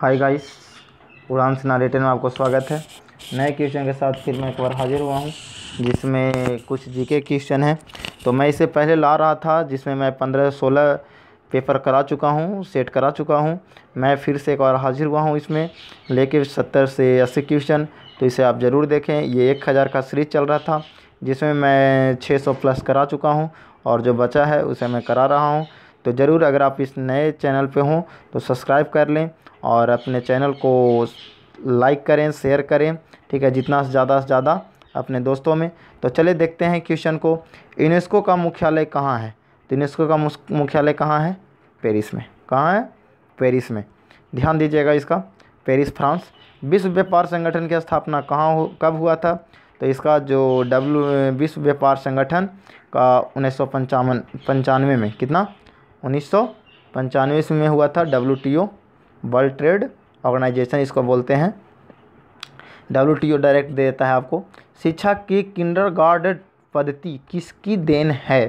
hi guys उड़ान सेना return में आपको स्वागत है नए क्वेश्चन के साथ फिर मैं एक बार हाजिर हुआ हूँ जिसमें कुछ जीके क्वेश्चन हैं तो मैं इसे पहले ला रहा था जिसमें मैं पंद्रह सोलह पेपर करा चुका हूँ सेट करा चुका हूँ मैं फिर से एक बार हाजिर हुआ हूँ इसमें लेके सत्तर से अस्सी क्वेश्चन तो इसे आप ज़रूर देखें ये एक हज़ार का सीरीज चल रहा था जिसमें मैं छः सौ प्लस करा चुका हूँ और जो बचा है उसे मैं करा रहा हूँ तो ज़रूर अगर आप इस नए चैनल पर हों तो सब्सक्राइब कर लें और अपने चैनल को लाइक करें शेयर करें ठीक है जितना ज़्यादा से ज़्यादा अपने दोस्तों में तो चले देखते हैं क्वेश्चन को यूनेस्को का मुख्यालय कहाँ है तो यूनेस्को का मुख्यालय कहाँ है पेरिस में कहाँ है पेरिस में ध्यान दीजिएगा इसका पेरिस फ्रांस विश्व व्यापार संगठन की स्थापना कहाँ हो कब हुआ था तो इसका जो डब्ल्यू विश्व व्यापार संगठन का उन्नीस सौ पंचानवे में कितना उन्नीस सौ पंचानवे में हुआ था डब्ल्यू वर्ल्ड ट्रेड ऑर्गेनाइजेशन इसको बोलते हैं डब्ल्यू टी ओ डायरेक्ट देता है आपको शिक्षा की किंडर पद्धति किसकी देन है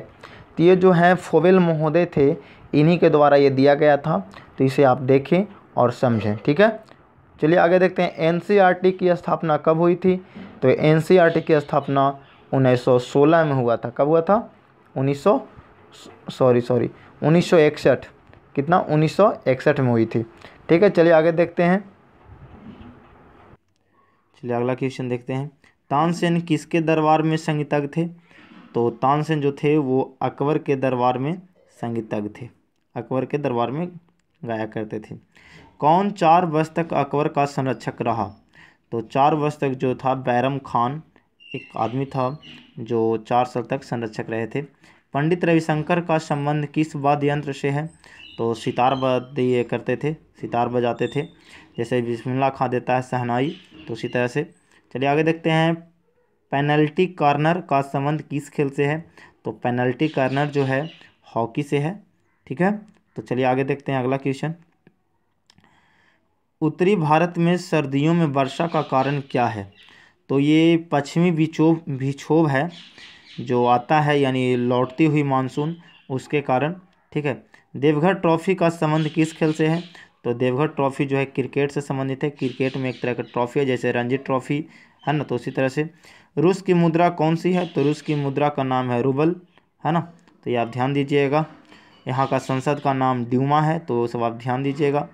तो ये जो है फोवेल महोदय थे इन्हीं के द्वारा ये दिया गया था तो इसे आप देखें और समझें ठीक है चलिए आगे देखते हैं एन की स्थापना कब हुई थी तो एन की स्थापना 1916 में हुआ था कब हुआ था 1900 सॉरी सॉरी उन्नीस कितना उन्नीस में हुई थी ठीक है चलिए आगे देखते हैं चलिए अगला क्वेश्चन देखते हैं तानसेन किसके दरबार में संगीतज्ञ थे तो तानसेन जो थे वो अकबर के दरबार में संगीतज्ञ थे अकबर के दरबार में गाया करते थे कौन चार वर्ष तक अकबर का संरक्षक रहा तो चार वर्ष तक जो था बैरम खान एक आदमी था जो चार साल तक संरक्षक रहे थे पंडित रविशंकर का संबंध किस वाद्य यंत्र से है तो सितार वाद्य करते थे सितार बजाते थे जैसे बिस्मिल्ला खा देता है सहनाई तो उसी तरह से चलिए आगे देखते हैं पेनल्टी कॉर्नर का संबंध किस खेल से है तो पेनल्टी कॉर्नर जो है हॉकी से है ठीक है तो चलिए आगे देखते हैं अगला क्वेश्चन उत्तरी भारत में सर्दियों में वर्षा का कारण क्या है तो ये पश्चिमी विक्षोभ विक्षोभ है जो आता है यानी लौटती हुई मानसून उसके कारण ठीक है देवघर ट्रॉफी का संबंध किस खेल से है तो देवघर ट्रॉफी जो है क्रिकेट से संबंधित है क्रिकेट में एक तरह का ट्रॉफी है जैसे रणजी ट्रॉफी है ना तो उसी तरह से रूस की मुद्रा कौन सी है तो रूस की मुद्रा का नाम है रूबल है ना तो ये आप ध्यान दीजिएगा यहाँ का संसद का नाम ड्यूमा है तो सब आप ध्यान दीजिएगा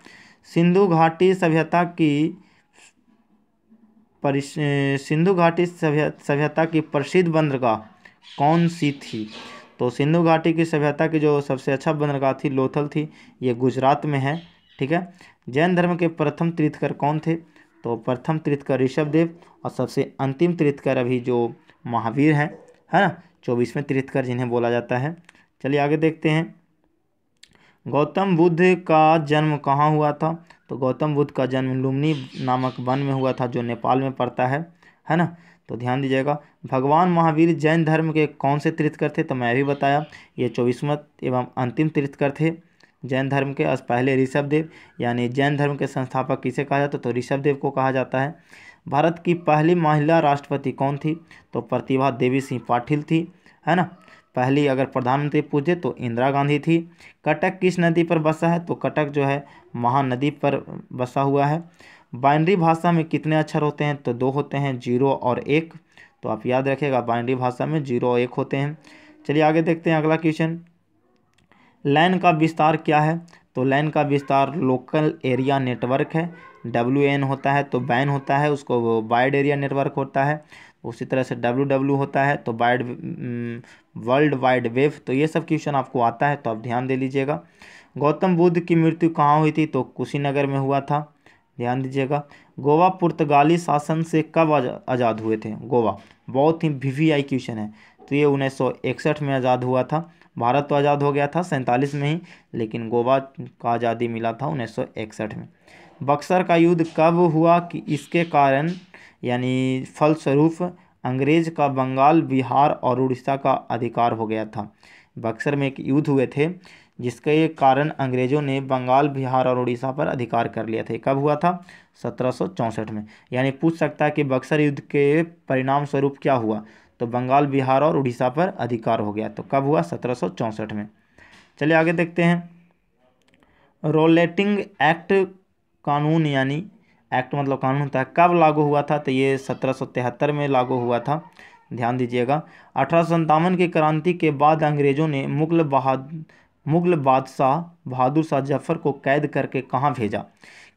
सिंधु घाटी सभ्यता की सिंधु घाटी सभ्यता की प्रसिद्ध बंदरगाह कौन सी थी तो सिंधु घाटी की सभ्यता की जो सबसे अच्छा बंदरगाह थी लोथल थी ये गुजरात में है ठीक है जैन धर्म के प्रथम तीर्थकर कौन थे तो प्रथम तीर्थकर ऋषभदेव और सबसे अंतिम तीर्थकर अभी जो महावीर हैं है ना चौबीसवें तीर्थकर जिन्हें बोला जाता है चलिए आगे देखते हैं गौतम बुद्ध का जन्म कहाँ हुआ था तो गौतम बुद्ध का जन्म लुमनी नामक वन में हुआ था जो नेपाल में पड़ता है है ना तो ध्यान दीजिएगा भगवान महावीर जैन धर्म के कौन से तीर्थकर थे तो मैं भी बताया ये चौबीसवें एवं अंतिम तीर्थकर थे जैन धर्म के अस पहले ऋषभदेव यानी जैन धर्म के संस्थापक किसे कहा जाता है तो ऋषभदेव को कहा जाता है भारत की पहली महिला राष्ट्रपति कौन थी तो प्रतिभा देवी सिंह पाटिल थी है ना पहली अगर प्रधानमंत्री पूछे तो इंदिरा गांधी थी कटक किस नदी पर बसा है तो कटक जो है महानदी पर बसा हुआ है बाइनरी भाषा में कितने अक्षर होते हैं तो दो होते हैं जीरो और एक तो आप याद रखिएगा बाइनरी भाषा में जीरो और एक होते हैं चलिए आगे देखते हैं अगला क्वेश्चन लैन का विस्तार क्या है तो लैन का विस्तार लोकल एरिया नेटवर्क है डब्ल्यू एन होता है तो बैन होता है उसको वाइड एरिया नेटवर्क होता है उसी तरह से डब्ल्यू डब्ल्यू होता है तो वाइड वर्ल्ड वाइड वेव तो ये सब क्वेश्चन आपको आता है तो आप ध्यान दे लीजिएगा गौतम बुद्ध की मृत्यु कहाँ हुई थी तो कुशीनगर में हुआ था ध्यान दीजिएगा गोवा पुर्तगाली शासन से कब आज़ाद हुए थे गोवा बहुत ही वी वी आई क्वेश्चन है तो ये उन्नीस में आज़ाद हुआ था भारत तो आज़ाद हो गया था सैंतालीस में ही लेकिन गोवा का आज़ादी मिला था उन्नीस में बक्सर का युद्ध कब हुआ कि इसके कारण यानी फलस्वरूप अंग्रेज का बंगाल बिहार और उड़ीसा का अधिकार हो गया था बक्सर में एक युद्ध हुए थे जिसके कारण अंग्रेज़ों ने बंगाल बिहार और उड़ीसा पर अधिकार कर लिया था कब हुआ था सत्रह में यानी पूछ सकता है कि बक्सर युद्ध के परिणाम स्वरूप क्या हुआ तो बंगाल बिहार और उड़ीसा पर अधिकार हो गया तो कब हुआ सत्रह में चलिए आगे देखते हैं रोलेटिंग एक्ट कानून यानी एक्ट मतलब कानून था कब लागू हुआ था तो ये सत्रह में लागू हुआ था ध्यान दीजिएगा अठारह की क्रांति के बाद अंग्रेज़ों ने मुगल बहाद मुगल बादशाह बहादुर शाह जफर को कैद करके कहाँ भेजा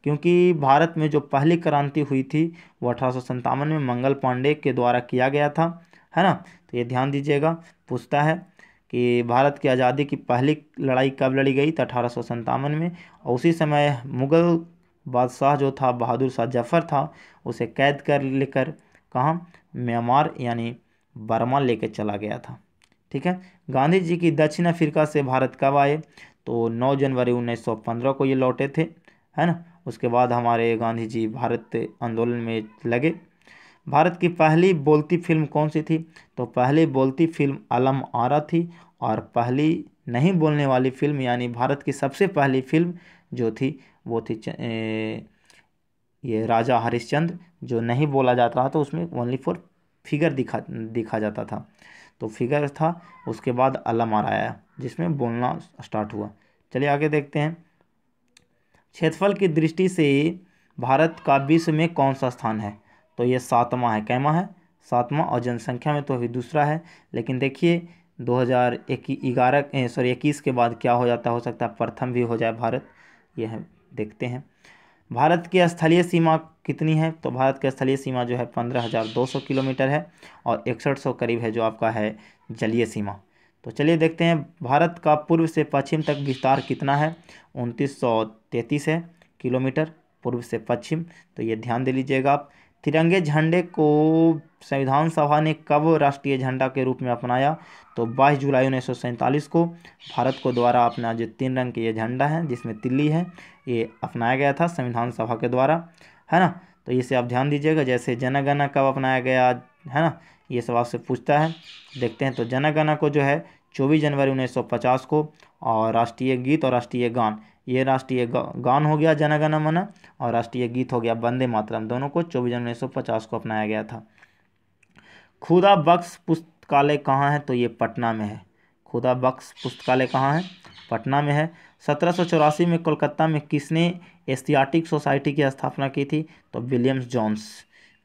क्योंकि भारत में जो पहली क्रांति हुई थी वो अठारह में मंगल पांडे के द्वारा किया गया था है ना तो ये ध्यान दीजिएगा पूछता है कि भारत की आज़ादी की पहली लड़ाई कब लड़ी गई तो अठारह में और उसी समय मुग़ल बादशाह जो था बहादुर शाह जफ़र था उसे कैद कर लेकर कहाँ म्यांमार यानी बर्मा लेकर चला गया था ठीक है गांधी जी की दक्षिण अफ्रीका से भारत कब आए तो 9 जनवरी 1915 को ये लौटे थे है ना उसके बाद हमारे गांधी जी भारत आंदोलन में लगे भारत की पहली बोलती फिल्म कौन सी थी तो पहली बोलती फिल्म अलम आरा थी और पहली नहीं बोलने वाली फिल्म यानी भारत की सबसे पहली फिल्म जो थी वो थी ए, ये राजा हरिश्चंद्र जो नहीं बोला जाता रहा था तो उसमें ओनली फॉर फिगर दिखा दिखा जाता था तो फिगर था उसके बाद अलम आरा आया जिसमें बोलना स्टार्ट हुआ चलिए आगे देखते हैं क्षेत्रफल की दृष्टि से भारत का विश्व में कौन सा स्थान है तो ये सातवां है कैमा है सातवां और जनसंख्या में तो अभी दूसरा है लेकिन देखिए दो हज़ार ग्यारह सॉरी इक्कीस के बाद क्या हो जाता हो सकता है प्रथम भी हो जाए भारत ये है देखते हैं भारत की स्थलीय सीमा कितनी है तो भारत की स्थलीय सीमा जो है पंद्रह हज़ार दो सौ किलोमीटर है और इकसठ सौ करीब है जो आपका है जलीय सीमा तो चलिए देखते हैं भारत का पूर्व से पश्चिम तक विस्तार कितना है उनतीस सौ तैंतीस है किलोमीटर पूर्व से पश्चिम तो ये ध्यान दे लीजिएगा आप तिरंगे झंडे को संविधान सभा ने कब राष्ट्रीय झंडा के रूप में अपनाया तो 22 जुलाई उन्नीस को भारत को द्वारा अपना जो तीन रंग के ये झंडा है जिसमें तिल्ली है ये अपनाया गया था संविधान सभा के द्वारा है ना तो इसे आप ध्यान दीजिएगा जैसे जनगणना कब अपनाया गया है ना ये सब आपसे पूछता है देखते हैं तो जनगणना को जो है चौबीस जनवरी उन्नीस को और राष्ट्रीय गीत और राष्ट्रीय गान ये राष्ट्रीय गान हो गया जनगण मन और राष्ट्रीय गीत हो गया वंदे मातरम दोनों को चौबीस जनवरी उन्नीस को अपनाया गया था खुदा बख्श पुस्तकालय कहाँ है तो ये पटना में है खुदा बख्श पुस्तकालय कहाँ है पटना में है सत्रह में कोलकाता में किसने एशियाटिक सोसाइटी की स्थापना की थी तो विलियम्स जॉन्स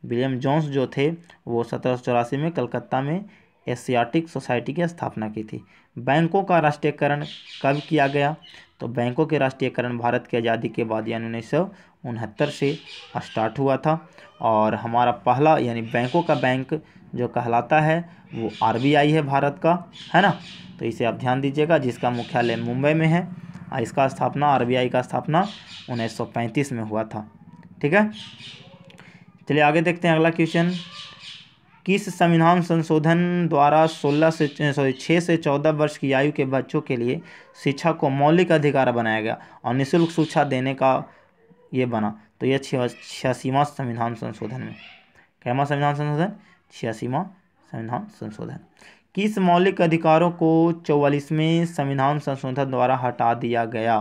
विलियम जॉन्स जो थे वो सत्रह में कलकत्ता में एशियाटिक सोसाइटी की स्थापना की थी बैंकों का राष्ट्रीयकरण कब किया गया तो बैंकों के राष्ट्रीयकरण भारत की आज़ादी के बाद यानी उन्नीस उनहत्तर से स्टार्ट हुआ था और हमारा पहला यानी बैंकों का बैंक जो कहलाता है वो आरबीआई है भारत का है ना तो इसे आप ध्यान दीजिएगा जिसका मुख्यालय मुंबई में है और इसका स्थापना आरबीआई का स्थापना 1935 में हुआ था ठीक है चलिए आगे देखते हैं अगला क्वेश्चन किस संविधान संशोधन द्वारा सोलह से सॉरी छः से चौदह वर्ष की आयु के बच्चों के लिए शिक्षा को मौलिक अधिकार बनाया गया और निःशुल्क शिक्षा देने का ये बना तो यह छियासीवा संविधान संशोधन में कैमा संविधान संशोधन छियासीवा संविधान संशोधन किस मौलिक अधिकारों को चौवालीसवें संविधान संशोधन द्वारा हटा दिया गया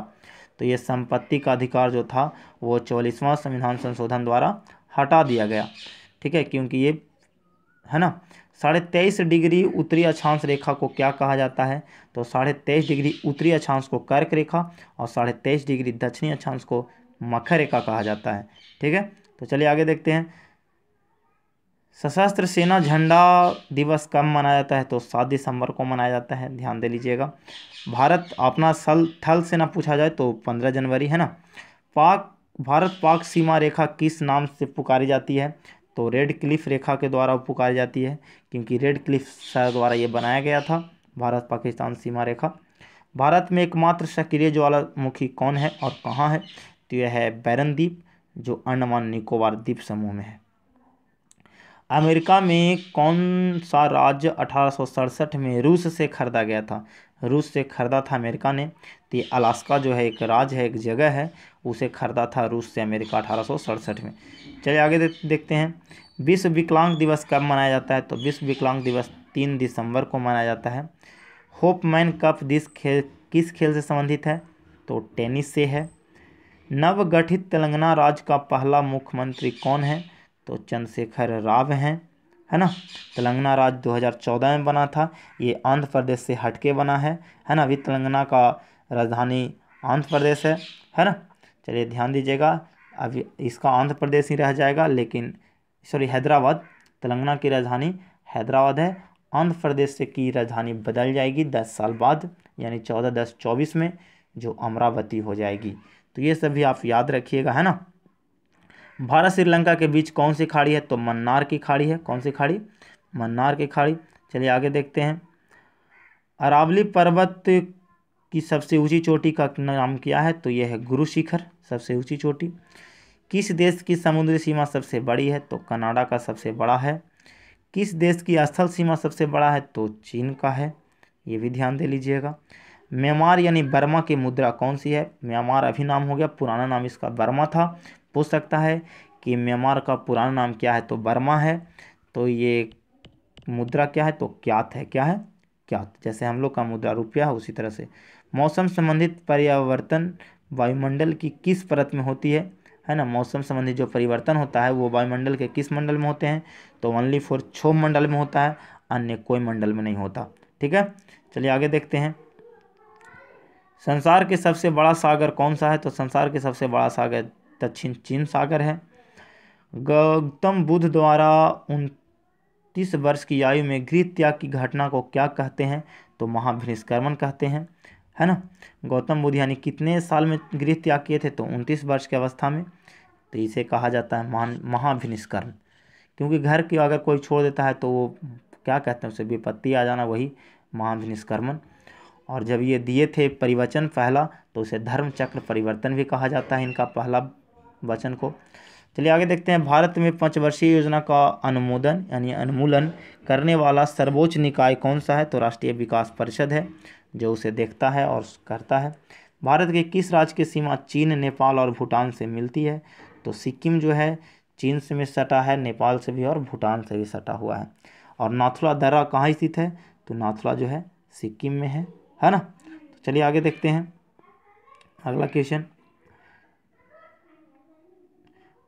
तो यह संपत्ति का अधिकार जो था वो चौवालीसवां संविधान संशोधन द्वारा हटा दिया गया ठीक है क्योंकि ये है ना साढ़े तेईस डिग्री उत्तरी अक्षांश रेखा को क्या कहा जाता है तो साढ़े तेईस डिग्री उत्तरी अक्षांश को कर्क रेखा और साढ़े तेईस डिग्री दक्षिणी अक्षांश को मकर रेखा कहा जाता है ठीक है तो चलिए आगे देखते हैं सशस्त्र सेना झंडा दिवस कब मनाया जाता है तो सात दिसंबर को मनाया जाता है ध्यान दे लीजिएगा भारत अपना सल थल सेना पूछा जाए तो पंद्रह जनवरी है ना पाक भारत पाक सीमा रेखा किस नाम से पुकारी जाती है तो रेड क्लिफ रेखा के द्वारा पुकारी जाती है क्योंकि रेड क्लिफ द्वारा ये बनाया गया था भारत पाकिस्तान सीमा रेखा भारत में एकमात्र सक्रिय ज्वालामुखी कौन है और कहाँ है तो यह है बैरन द्वीप जो अंडमान निकोबार द्वीप समूह में है अमेरिका में कौन सा राज्य अठारह में रूस से खरीदा गया था रूस से खरीदा था अमेरिका ने तो अलास्का जो है एक राज्य है एक जगह है उसे खरीदा था रूस से अमेरिका अठारह में चलिए आगे दे, देखते हैं विश्व विकलांग दिवस कब मनाया जाता है तो विश्व विकलांग दिवस तीन दिसंबर को मनाया जाता है होपमैन कप दिस खेल किस खेल से संबंधित है तो टेनिस से है नवगठित तेलंगाना राज्य का पहला मुख्यमंत्री कौन है तो चंद्रशेखर राव हैं है ना तेलंगाना राज 2014 में बना था ये आंध्र प्रदेश से हटके बना है है ना अभी तेलंगाना का राजधानी आंध्र प्रदेश है है ना चलिए ध्यान दीजिएगा अभी इसका आंध्र प्रदेश ही रह जाएगा लेकिन सॉरी हैदराबाद तेलंगाना की राजधानी हैदराबाद है आंध्र प्रदेश से की राजधानी बदल जाएगी दस साल बाद यानी चौदह दस चौबीस में जो अमरावती हो जाएगी तो ये सब भी आप याद रखिएगा है ना भारत श्रीलंका के बीच कौन सी खाड़ी है तो मन्नार की खाड़ी है कौन सी खाड़ी मन्नार की खाड़ी चलिए आगे देखते हैं अरावली पर्वत की सबसे ऊंची चोटी का नाम क्या है तो यह है गुरु शिखर सबसे ऊंची चोटी किस देश की समुद्री सीमा सबसे बड़ी है तो कनाडा का सबसे बड़ा है किस देश की स्थल सीमा सबसे बड़ा है तो चीन का है ये भी ध्यान दे लीजिएगा म्यांमार यानी बर्मा की मुद्रा कौन सी है म्यांमार अभी नाम हो गया पुराना नाम इसका बर्मा था हो सकता है कि म्यांमार का पुराना नाम क्या है तो बर्मा है तो ये मुद्रा क्या है तो क्यात है क्या है क्यात जैसे हम लोग का मुद्रा रुपया है उसी तरह से मौसम संबंधित पर्यावर्तन वायुमंडल की किस परत में होती है है ना मौसम संबंधी जो परिवर्तन होता है वो वायुमंडल के किस मंडल में होते हैं तो ओनली फॉर छो मंडल में होता है अन्य कोई मंडल में नहीं होता ठीक है चलिए आगे देखते हैं संसार के सबसे बड़ा सागर कौन सा है तो संसार के सबसे बड़ा सागर दक्षिण चीन सागर है गौतम बुद्ध द्वारा उनतीस वर्ष की आयु में गृह त्याग की घटना को क्या कहते हैं तो महाभिनिष्कर्मण कहते हैं है ना गौतम बुद्ध यानी कितने साल में गृह त्याग किए थे तो उनतीस वर्ष की अवस्था में तो इसे कहा जाता है महान महाभिनिष्कर्म क्योंकि घर की अगर कोई छोड़ देता है तो वो क्या कहते हैं उसे विपत्ति आ जाना वही महाभिनिष्कर्मण और जब ये दिए थे परिवचन पहला तो उसे धर्म चक्र परिवर्तन भी कहा जाता है इनका पहला वचन को चलिए आगे देखते हैं भारत में पंचवर्षीय योजना का अनुमोदन यानी अनुमूलन करने वाला सर्वोच्च निकाय कौन सा है तो राष्ट्रीय विकास परिषद है जो उसे देखता है और करता है भारत के किस राज्य की सीमा चीन नेपाल और भूटान से मिलती है तो सिक्किम जो है चीन से भी सटा है नेपाल से भी और भूटान से भी सटा हुआ है और नाथुला दर्रा कहाँ स्थित है तो नाथुला जो है सिक्किम में है है ना तो चलिए आगे देखते हैं अगला क्वेश्चन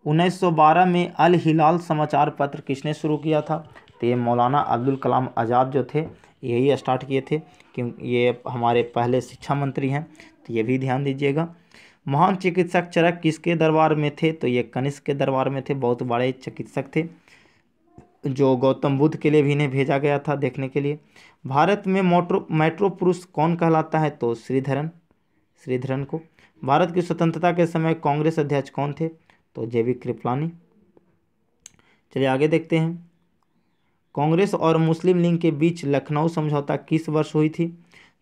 1912 में अल हिलाल समाचार पत्र किसने शुरू किया था तो ये मौलाना अब्दुल कलाम आज़ाद जो थे यही स्टार्ट किए थे कि ये हमारे पहले शिक्षा मंत्री हैं तो ये भी ध्यान दीजिएगा महान चिकित्सक चरक किसके दरबार में थे तो ये कनिष्क के दरबार में थे बहुत बड़े चिकित्सक थे जो गौतम बुद्ध के लिए भी इन्हें भेजा गया था देखने के लिए भारत में मोट्रो मेट्रो पुरुष कौन कहलाता है तो श्रीधरन श्रीधरन को भारत की स्वतंत्रता के समय कांग्रेस अध्यक्ष कौन थे तो जैविक कृपलानी चलिए आगे देखते हैं कांग्रेस और मुस्लिम लीग के बीच लखनऊ समझौता किस वर्ष हुई थी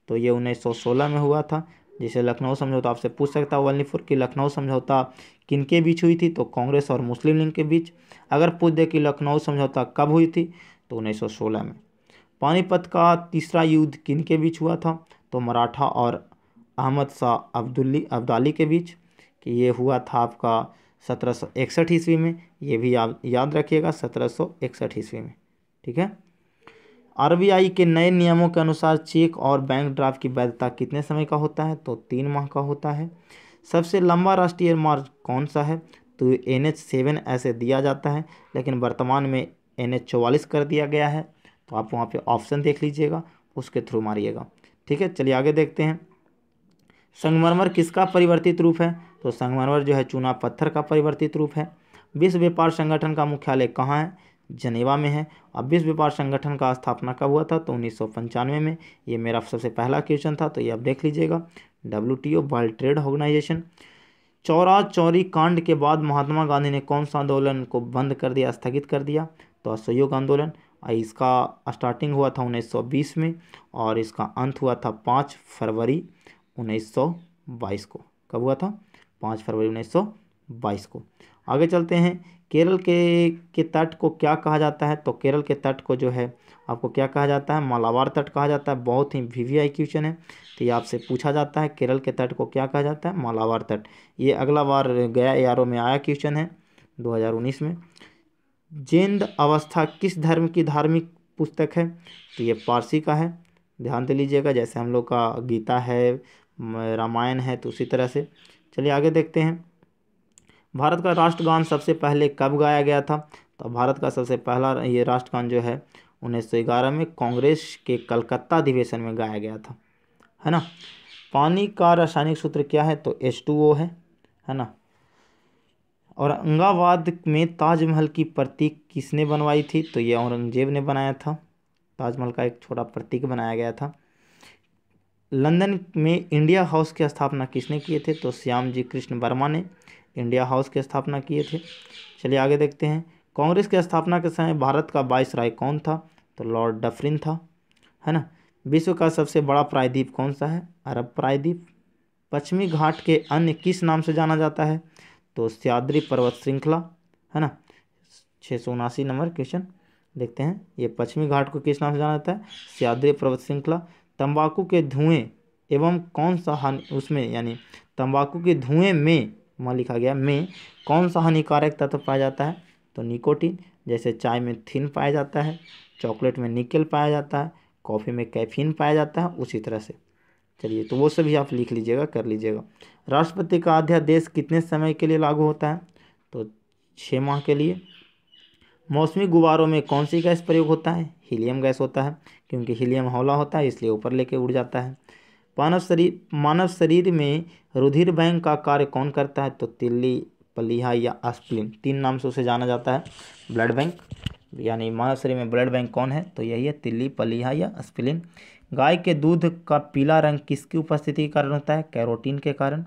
तो ये 1916 में हुआ था जिसे लखनऊ समझौता आपसे पूछ सकता है वलनीपुर की लखनऊ समझौता किन के बीच हुई थी तो कांग्रेस और मुस्लिम लीग के बीच अगर पूछ दे कि लखनऊ समझौता कब हुई थी तो 1916 में पानीपत का तीसरा युद्ध किन के बीच हुआ था तो मराठा और अहमद शाह अब्दुल्ली अब्दाली के बीच कि ये हुआ था आपका सत्रह ईस्वी में ये भी याद याद रखिएगा सत्रह ईस्वी में ठीक है आरबीआई के नए नियमों के अनुसार चेक और बैंक ड्राफ्ट की वैधता कितने समय का होता है तो तीन माह का होता है सबसे लंबा राष्ट्रीय मार्ग कौन सा है तो एन एच सेवन ऐसे दिया जाता है लेकिन वर्तमान में एन एच चौवालीस कर दिया गया है तो आप वहाँ पे ऑप्शन देख लीजिएगा उसके थ्रू मारिएगा ठीक है चलिए आगे देखते हैं संगमरमर किसका परिवर्तित रूप है तो संगमरमर जो है चूना पत्थर का परिवर्तित रूप है विश्व व्यापार संगठन का मुख्यालय कहाँ है जनेवा में है अब विश्व व्यापार संगठन का स्थापना कब हुआ था तो उन्नीस में ये मेरा सबसे पहला क्वेश्चन था तो ये आप देख लीजिएगा W T O world trade organization Chaura Chauri कांड के बाद महात्मा गांधी ने कौन सा आंदोलन को बंद कर दिया स्थगित कर दिया तो असहयोग आंदोलन इसका स्टार्टिंग हुआ था 1920 में और इसका अंत हुआ था 5 फरवरी उन्नीस सौ बाईस को कब हुआ था पाँच फरवरी उन्नीस सौ बाईस को आगे चलते हैं केरल के के तट को क्या कहा जाता है तो केरल के तट को जो है आपको क्या कहा जाता है मालाबार तट कहा जाता है बहुत ही वी वी क्वेश्चन है तो ये आपसे पूछा जाता है केरल के तट को क्या कहा जाता है मालाबार तट ये अगला बार गया ए में आया क्वेश्चन है 2019 में जेंद अवस्था किस धर्म की धार्मिक पुस्तक है तो ये पारसी का है ध्यान दे लीजिएगा जैसे हम लोग का गीता है रामायण है तो उसी तरह से चलिए आगे देखते हैं भारत का राष्ट्रगान सबसे पहले कब गाया गया था तो भारत का सबसे पहला ये राष्ट्रगान जो है उन्नीस सौ ग्यारह में कांग्रेस के कलकत्ता अधिवेशन में गाया गया था है ना पानी का रासायनिक सूत्र क्या है तो एच है है ना और औरंगाबाद में ताजमहल की प्रतीक किसने बनवाई थी तो ये औरंगजेब ने बनाया था ताजमहल का एक छोटा प्रतीक बनाया गया था लंदन में इंडिया हाउस की स्थापना किसने किए थे तो श्याम जी कृष्ण वर्मा ने इंडिया हाउस की स्थापना किए थे चलिए आगे देखते हैं कांग्रेस की स्थापना के समय भारत का बाईस राय कौन था तो लॉर्ड डफरिन था है ना विश्व का सबसे बड़ा प्रायद्वीप कौन सा है अरब प्रायद्वीप पश्चिमी घाट के अन्य किस नाम से जाना जाता है तो सयाद्री पर्वत श्रृंखला है ना छः सौ उनासी नंबर क्वेश्चन देखते हैं ये पश्चिमी घाट को किस नाम से जाना जाता है सियाद्री पर्वत श्रृंखला तंबाकू के धुएँ एवं कौन सा हानि उसमें यानी तंबाकू के धुएँ में वहाँ लिखा गया में कौन सा हानिकारक तत्व पाया जाता है तो निकोटिन जैसे चाय में थिन पाया जाता है चॉकलेट में निकल पाया जाता है कॉफ़ी में कैफीन पाया जाता है उसी तरह से चलिए तो वो सभी आप लिख लीजिएगा कर लीजिएगा राष्ट्रपति का अध्यादेश कितने समय के लिए लागू होता है तो छः माह के लिए मौसमी गुब्बारों में कौन सी गैस प्रयोग होता है हीलियम गैस होता है क्योंकि हीलियम हौला होता है इसलिए ऊपर लेके उड़ जाता है मानव शरीर मानव शरीर में रुधिर बैंक का कार्य कौन करता है तो तिल्ली पलिहा या आस्प्लिन तीन नाम से उसे जाना जाता है ब्लड बैंक यानी मानव शरीर में ब्लड बैंक कौन है तो यही है तिल्ली पलिहा या आस्प्लिन गाय के दूध का पीला रंग किसकी उपस्थिति के कारण होता है कैरोटीन के कारण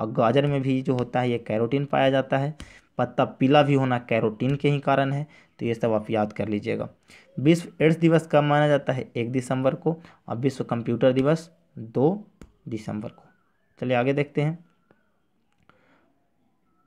और गाजर में भी जो होता है ये कैरोटीन पाया जाता है पत्ता पीला भी होना कैरोटीन के ही कारण है तो ये सब आप याद कर लीजिएगा विश्व एड्स दिवस कब माना जाता है एक दिसंबर को और विश्व कंप्यूटर दिवस दो दिसंबर को चलिए आगे देखते हैं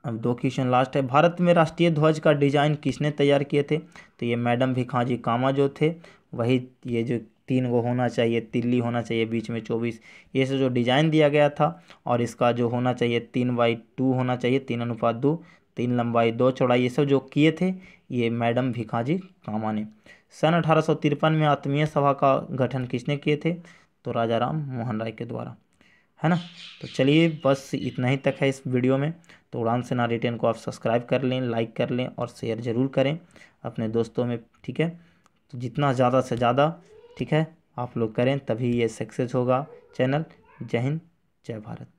अब दो क्वेश्चन लास्ट है भारत में राष्ट्रीय ध्वज का डिजाइन किसने तैयार किए थे तो ये मैडम भिखाजी कामा जो थे वही ये जो तीन वो होना चाहिए तिल्ली होना चाहिए बीच में चौबीस ये से जो डिज़ाइन दिया गया था और इसका जो होना चाहिए तीन बाई टू होना चाहिए तीन अनुपात दो तीन लंबाई दो चौड़ाई ये सब जो किए थे ये मैडम भिखाजी कामा ने सन अठारह में आत्मीय सभा का गठन किसने किए थे तो राजा राम मोहन राय के द्वारा है ना तो चलिए बस इतना ही तक है इस वीडियो में तो उड़ान सेना रिटर्न को आप सब्सक्राइब कर लें लाइक कर लें और शेयर ज़रूर करें अपने दोस्तों में ठीक है तो जितना ज़्यादा से ज़्यादा ठीक है आप लोग करें तभी ये सक्सेस होगा चैनल जय हिंद जय भारत